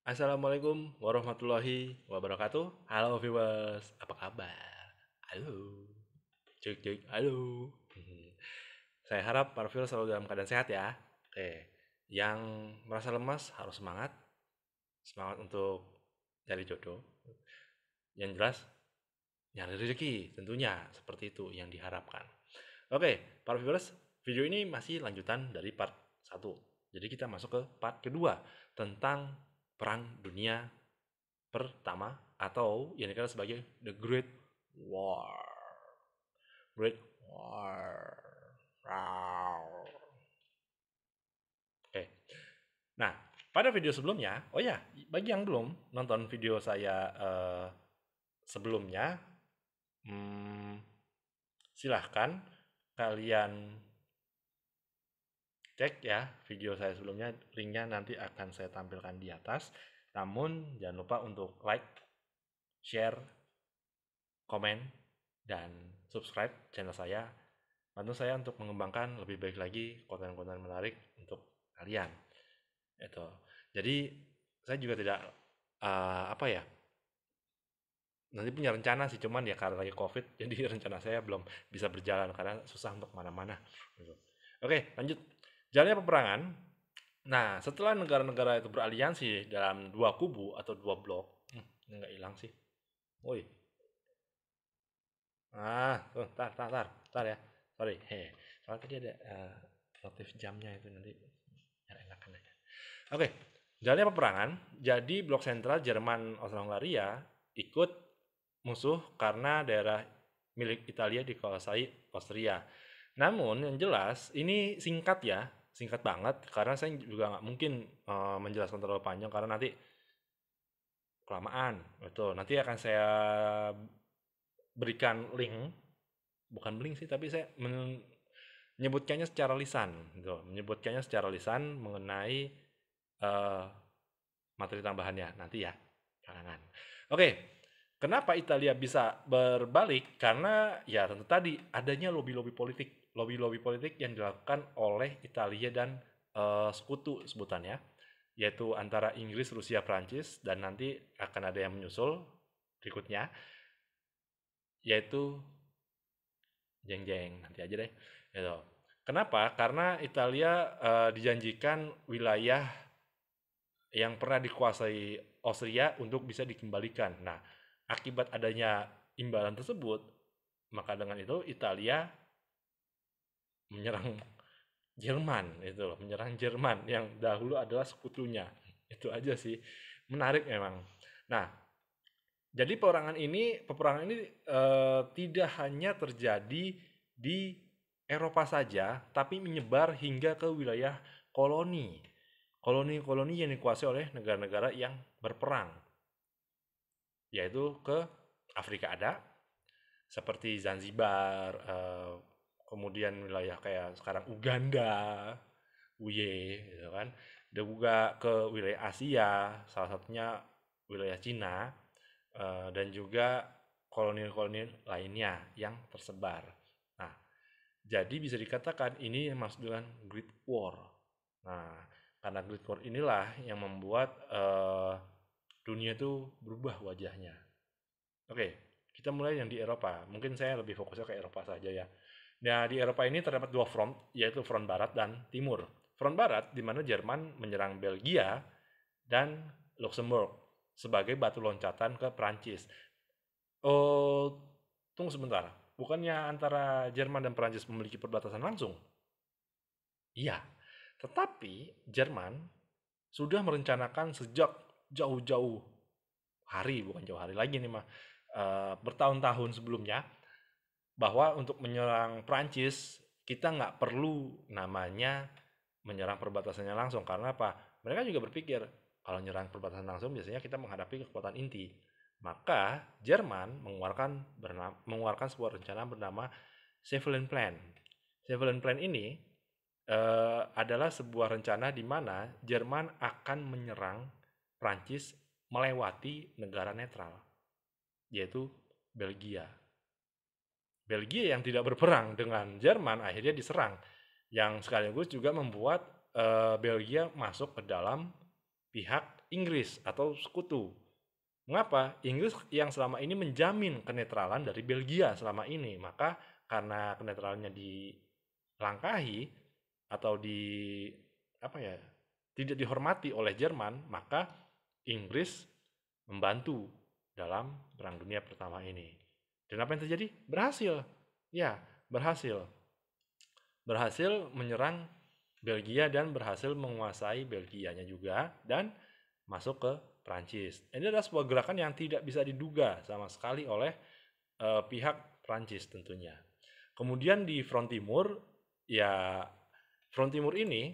Assalamualaikum warahmatullahi wabarakatuh. Halo viewers, apa kabar? Halo. Cek cek, halo. Saya harap para viewers selalu dalam keadaan sehat ya. Oke. Yang merasa lemas harus semangat. Semangat untuk cari jodoh. Yang jelas nyari rezeki tentunya seperti itu yang diharapkan. Oke, para viewers, video ini masih lanjutan dari part 1. Jadi kita masuk ke part kedua tentang Perang Dunia Pertama atau yang dikenal sebagai The Great War. Great War. Wow. Oke. Nah, pada video sebelumnya, oh ya, bagi yang belum nonton video saya uh, sebelumnya, hmm, silahkan kalian cek ya video saya sebelumnya, linknya nanti akan saya tampilkan di atas. Namun jangan lupa untuk like, share, komen, dan subscribe channel saya. Bantu saya untuk mengembangkan lebih baik lagi konten-konten menarik untuk kalian. Itu. Jadi saya juga tidak uh, apa ya nanti punya rencana sih cuman ya karena lagi covid jadi rencana saya belum bisa berjalan karena susah untuk mana-mana gitu. oke lanjut Jalannya peperangan, nah setelah negara-negara itu beraliansi dalam dua kubu atau dua blok, hmm, nggak hilang sih. Woi. Ah, tuh, tar, tar, tar, tar ya. Sorry. He. Soalnya tadi ada uh, jamnya itu nanti ya enakan aja. Oke, okay. jalannya peperangan. Jadi blok sentral Jerman Austria-Hungaria ikut musuh karena daerah milik Italia dikuasai Austria. Namun yang jelas ini singkat ya singkat banget karena saya juga nggak mungkin uh, menjelaskan terlalu panjang karena nanti kelamaan itu nanti akan saya berikan link bukan link sih tapi saya menyebutkannya secara lisan gitu menyebutkannya secara lisan mengenai uh, materi tambahannya nanti ya kalangan oke okay. Kenapa Italia bisa berbalik? Karena ya tentu tadi adanya lobby-lobby politik, lobby-lobby politik yang dilakukan oleh Italia dan uh, sekutu sebutannya, yaitu antara Inggris, Rusia, Prancis dan nanti akan ada yang menyusul berikutnya yaitu jeng-jeng nanti aja deh. Gitu. Kenapa? Karena Italia uh, dijanjikan wilayah yang pernah dikuasai Austria untuk bisa dikembalikan. Nah, akibat adanya imbalan tersebut, maka dengan itu Italia menyerang Jerman itu loh, menyerang Jerman yang dahulu adalah sekutunya. Itu aja sih. Menarik memang. Nah, jadi peperangan ini peperangan ini e, tidak hanya terjadi di Eropa saja, tapi menyebar hingga ke wilayah koloni. Koloni-koloni yang dikuasai oleh negara-negara yang berperang yaitu ke Afrika ada seperti Zanzibar uh, kemudian wilayah kayak sekarang Uganda Uye gitu kan dan juga ke wilayah Asia salah satunya wilayah Cina uh, dan juga kolonial-kolonial lainnya yang tersebar nah jadi bisa dikatakan ini yang masuk dengan Great War nah karena Great War inilah yang membuat uh, dunia itu berubah wajahnya. Oke, kita mulai yang di Eropa. Mungkin saya lebih fokusnya ke Eropa saja ya. Nah, di Eropa ini terdapat dua front, yaitu front barat dan timur. Front barat di mana Jerman menyerang Belgia dan Luxembourg sebagai batu loncatan ke Perancis. Oh, tunggu sebentar. Bukannya antara Jerman dan Perancis memiliki perbatasan langsung? Iya, tetapi Jerman sudah merencanakan sejak jauh-jauh hari bukan jauh hari lagi nih mah e, bertahun-tahun sebelumnya bahwa untuk menyerang Prancis kita nggak perlu namanya menyerang perbatasannya langsung karena apa mereka juga berpikir kalau menyerang perbatasan langsung biasanya kita menghadapi kekuatan inti maka Jerman mengeluarkan bernama, mengeluarkan sebuah rencana bernama Savelen Plan. Savelen Plan ini uh, adalah sebuah rencana di mana Jerman akan menyerang Prancis melewati negara netral, yaitu Belgia. Belgia yang tidak berperang dengan Jerman akhirnya diserang, yang sekaligus juga membuat e, Belgia masuk ke dalam pihak Inggris atau sekutu. Mengapa? Inggris yang selama ini menjamin kenetralan dari Belgia selama ini, maka karena kenetralannya dilangkahi atau di apa ya tidak dihormati oleh Jerman, maka Inggris membantu dalam Perang Dunia Pertama ini. Dan apa yang terjadi? Berhasil. Ya, berhasil. Berhasil menyerang Belgia dan berhasil menguasai Belgianya juga dan masuk ke Prancis. Ini adalah sebuah gerakan yang tidak bisa diduga sama sekali oleh uh, pihak Prancis tentunya. Kemudian di front timur, ya front timur ini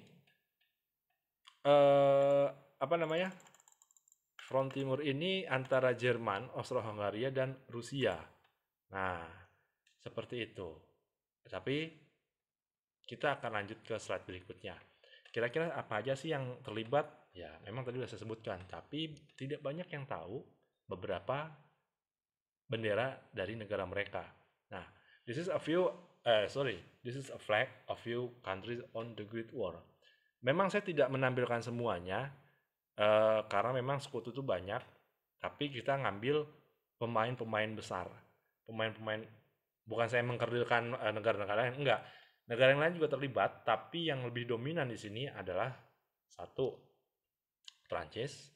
uh, apa namanya? front timur ini antara Jerman, Austro-Hungaria dan Rusia. Nah, seperti itu. Tapi kita akan lanjut ke slide berikutnya. Kira-kira apa aja sih yang terlibat? Ya, memang tadi sudah saya sebutkan, tapi tidak banyak yang tahu beberapa bendera dari negara mereka. Nah, this is a few uh, sorry, this is a flag of few countries on the Great War. Memang saya tidak menampilkan semuanya, Eh, karena memang sekutu itu banyak tapi kita ngambil pemain-pemain besar pemain-pemain bukan saya mengkerdilkan eh, negara-negara lain enggak negara yang lain juga terlibat tapi yang lebih dominan di sini adalah satu Prancis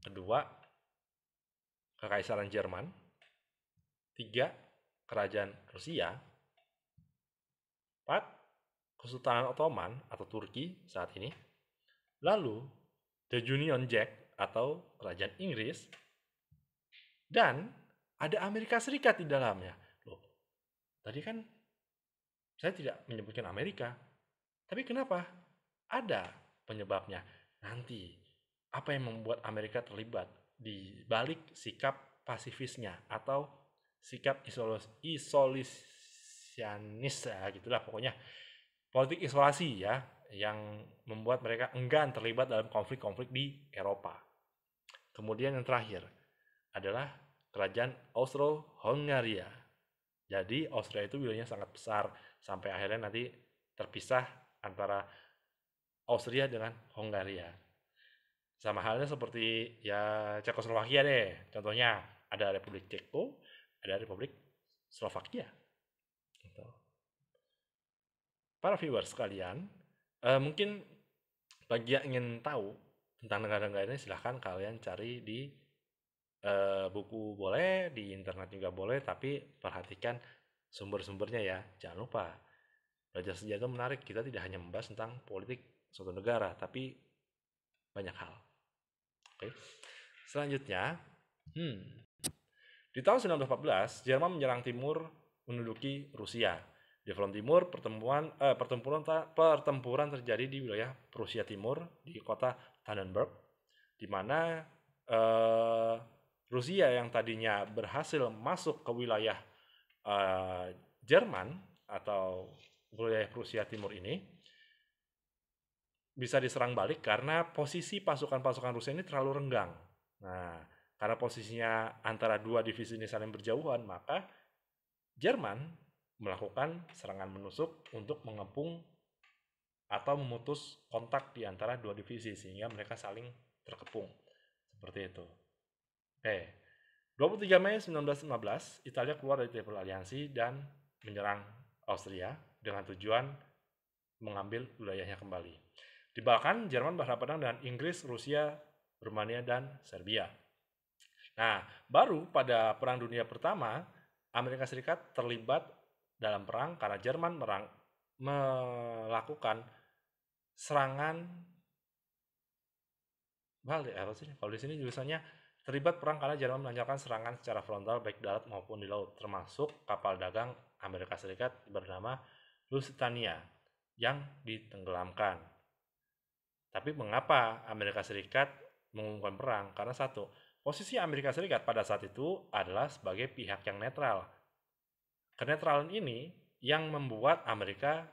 kedua kekaisaran Jerman tiga kerajaan Rusia empat Kesultanan Ottoman atau Turki saat ini lalu The Union Jack atau Kerajaan Inggris dan ada Amerika Serikat di dalamnya. Loh, tadi kan saya tidak menyebutkan Amerika. Tapi kenapa? Ada penyebabnya. Nanti apa yang membuat Amerika terlibat di balik sikap pasifisnya atau sikap isolis isolisianis ya gitulah pokoknya politik isolasi ya yang membuat mereka enggan terlibat dalam konflik-konflik di Eropa. Kemudian yang terakhir adalah kerajaan Austro-Hungaria. Jadi Austria itu wilayahnya sangat besar sampai akhirnya nanti terpisah antara Austria dengan Hungaria. Sama halnya seperti ya Cekoslowakia deh. Contohnya ada Republik Ceko, ada Republik Slovakia. Gitu. Para viewers sekalian, uh, mungkin bagi yang ingin tahu tentang negara-negara ini silahkan kalian cari di uh, buku boleh di internet juga boleh tapi perhatikan sumber-sumbernya ya jangan lupa belajar sejarah itu menarik kita tidak hanya membahas tentang politik suatu negara tapi banyak hal oke okay. selanjutnya hmm di tahun 1914 Jerman menyerang timur menduduki Rusia di front timur, pertempuran eh, pertempuran pertempuran terjadi di wilayah Prusia Timur di kota Tannenberg, di mana eh, Rusia yang tadinya berhasil masuk ke wilayah eh, Jerman atau wilayah Prusia Timur ini bisa diserang balik karena posisi pasukan-pasukan Rusia ini terlalu renggang. Nah, karena posisinya antara dua divisi ini saling berjauhan, maka Jerman melakukan serangan menusuk untuk mengepung atau memutus kontak di antara dua divisi sehingga mereka saling terkepung. Seperti itu. Oke. 23 Mei 1915, Italia keluar dari Triple Aliansi dan menyerang Austria dengan tujuan mengambil wilayahnya kembali. Di Balkan, Jerman berhadapan Padang dengan Inggris, Rusia, Rumania, dan Serbia. Nah, baru pada Perang Dunia Pertama, Amerika Serikat terlibat dalam perang karena Jerman merang, melakukan serangan balik apa sih? Kalau di sini tulisannya terlibat perang karena Jerman melancarkan serangan secara frontal baik darat maupun di laut termasuk kapal dagang Amerika Serikat bernama Lusitania yang ditenggelamkan. Tapi mengapa Amerika Serikat mengumumkan perang? Karena satu, posisi Amerika Serikat pada saat itu adalah sebagai pihak yang netral kenetralan ini yang membuat Amerika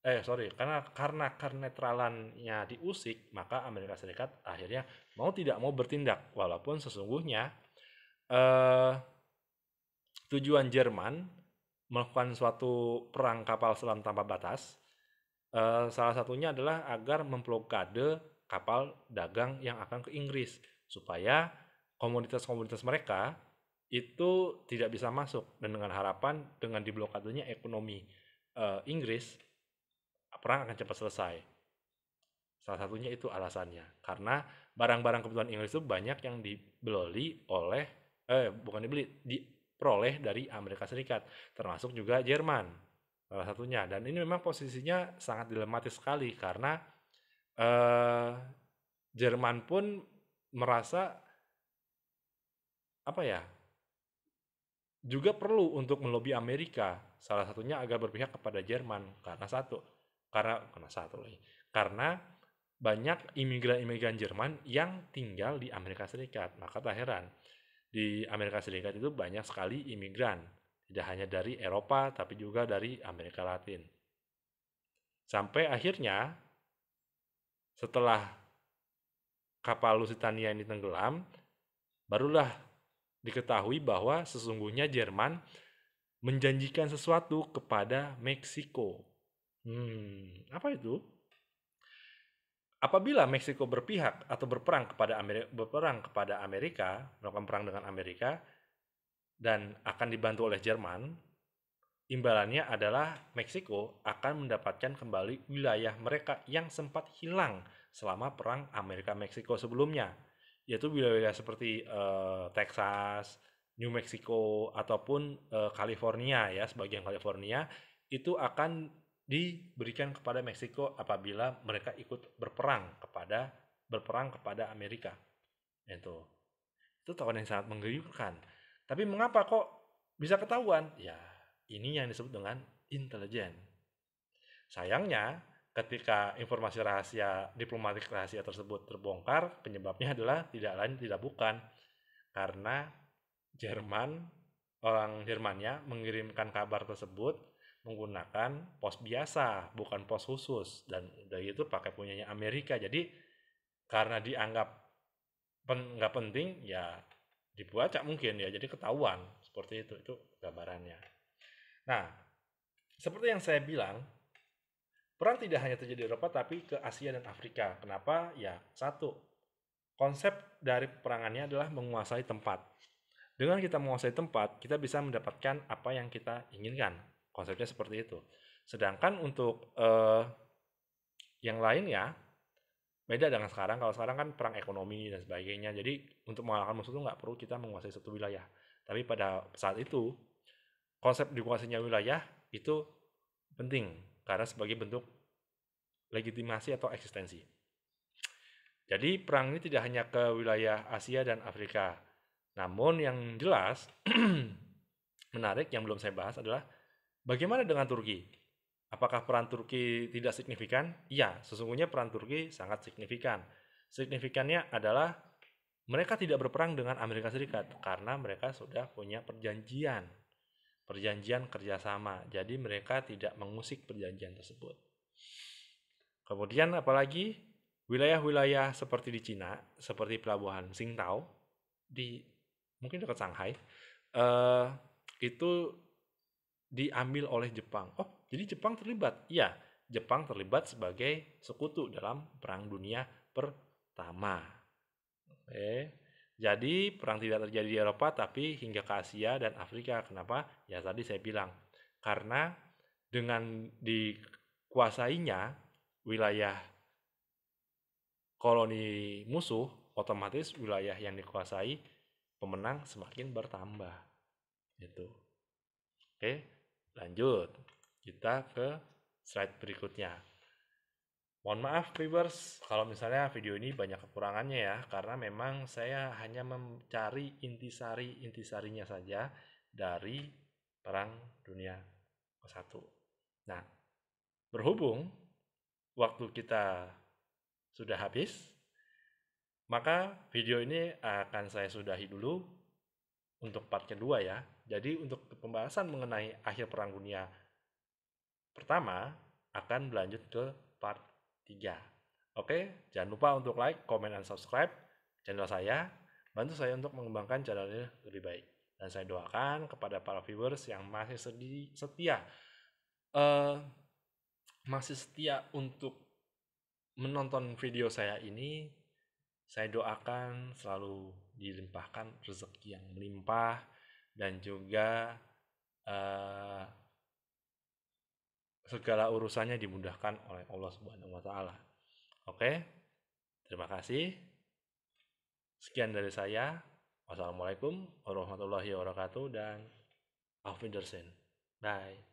eh sorry karena karena kenetralannya diusik maka Amerika Serikat akhirnya mau tidak mau bertindak walaupun sesungguhnya eh, tujuan Jerman melakukan suatu perang kapal selam tanpa batas eh, salah satunya adalah agar memblokade kapal dagang yang akan ke Inggris supaya komunitas-komunitas mereka itu tidak bisa masuk dan dengan harapan dengan diblokadenya ekonomi uh, Inggris perang akan cepat selesai. Salah satunya itu alasannya karena barang-barang kebutuhan Inggris itu banyak yang dibeli oleh eh bukan dibeli diperoleh dari Amerika Serikat termasuk juga Jerman salah satunya dan ini memang posisinya sangat dilematis sekali karena eh, Jerman pun merasa apa ya juga perlu untuk melobi Amerika, salah satunya agar berpihak kepada Jerman karena satu, karena karena satu lagi, karena banyak imigran-imigran Jerman yang tinggal di Amerika Serikat. Maka tak heran di Amerika Serikat itu banyak sekali imigran, tidak hanya dari Eropa tapi juga dari Amerika Latin. Sampai akhirnya setelah kapal Lusitania ini tenggelam, barulah diketahui bahwa sesungguhnya Jerman menjanjikan sesuatu kepada Meksiko. Hmm, apa itu? Apabila Meksiko berpihak atau berperang kepada Amerika, berperang kepada Amerika, melakukan perang dengan Amerika dan akan dibantu oleh Jerman, imbalannya adalah Meksiko akan mendapatkan kembali wilayah mereka yang sempat hilang selama perang Amerika Meksiko sebelumnya yaitu wilayah-wilayah seperti uh, Texas, New Mexico ataupun uh, California ya sebagian California itu akan diberikan kepada Meksiko apabila mereka ikut berperang kepada berperang kepada Amerika itu itu tawaran yang sangat menggiurkan tapi mengapa kok bisa ketahuan ya ini yang disebut dengan intelijen sayangnya ketika informasi rahasia diplomatik rahasia tersebut terbongkar, penyebabnya adalah tidak lain tidak bukan karena Jerman orang Jermannya mengirimkan kabar tersebut menggunakan pos biasa, bukan pos khusus dan dari itu pakai punyanya Amerika. Jadi karena dianggap pen, nggak penting ya dibuat cak mungkin ya jadi ketahuan seperti itu itu gambarannya. Nah, seperti yang saya bilang Perang tidak hanya terjadi di Eropa tapi ke Asia dan Afrika. Kenapa? Ya, satu. Konsep dari perangannya adalah menguasai tempat. Dengan kita menguasai tempat, kita bisa mendapatkan apa yang kita inginkan. Konsepnya seperti itu. Sedangkan untuk eh, yang ya beda dengan sekarang. Kalau sekarang kan perang ekonomi dan sebagainya. Jadi untuk mengalahkan musuh itu nggak perlu kita menguasai satu wilayah. Tapi pada saat itu, konsep dikuasainya wilayah itu penting karena sebagai bentuk legitimasi atau eksistensi. Jadi perang ini tidak hanya ke wilayah Asia dan Afrika. Namun yang jelas menarik yang belum saya bahas adalah bagaimana dengan Turki? Apakah peran Turki tidak signifikan? Iya, sesungguhnya peran Turki sangat signifikan. Signifikannya adalah mereka tidak berperang dengan Amerika Serikat karena mereka sudah punya perjanjian perjanjian kerjasama. Jadi mereka tidak mengusik perjanjian tersebut. Kemudian apalagi wilayah-wilayah seperti di Cina, seperti pelabuhan Singtau, di mungkin dekat Shanghai, eh, itu diambil oleh Jepang. Oh, jadi Jepang terlibat? Iya, Jepang terlibat sebagai sekutu dalam Perang Dunia Pertama. Oke. Jadi perang tidak terjadi di Eropa tapi hingga ke Asia dan Afrika. Kenapa? Ya tadi saya bilang karena dengan dikuasainya wilayah koloni musuh, otomatis wilayah yang dikuasai pemenang semakin bertambah. Itu. Oke, lanjut. Kita ke slide berikutnya. Mohon maaf viewers kalau misalnya video ini banyak kekurangannya ya karena memang saya hanya mencari intisari-intisarinya saja dari Perang Dunia ke-1. Nah, berhubung waktu kita sudah habis, maka video ini akan saya sudahi dulu untuk part kedua ya. Jadi untuk pembahasan mengenai akhir Perang Dunia pertama akan berlanjut ke part 3. Oke, jangan lupa untuk like, comment, dan subscribe channel saya. Bantu saya untuk mengembangkan channel ini lebih baik. Dan saya doakan kepada para viewers yang masih setia, uh, masih setia untuk menonton video saya ini, saya doakan selalu dilimpahkan rezeki yang melimpah dan juga uh, segala urusannya dimudahkan oleh Allah Subhanahu wa taala. Oke? Terima kasih. Sekian dari saya. Wassalamualaikum warahmatullahi wabarakatuh dan auf Wiedersehen. Bye.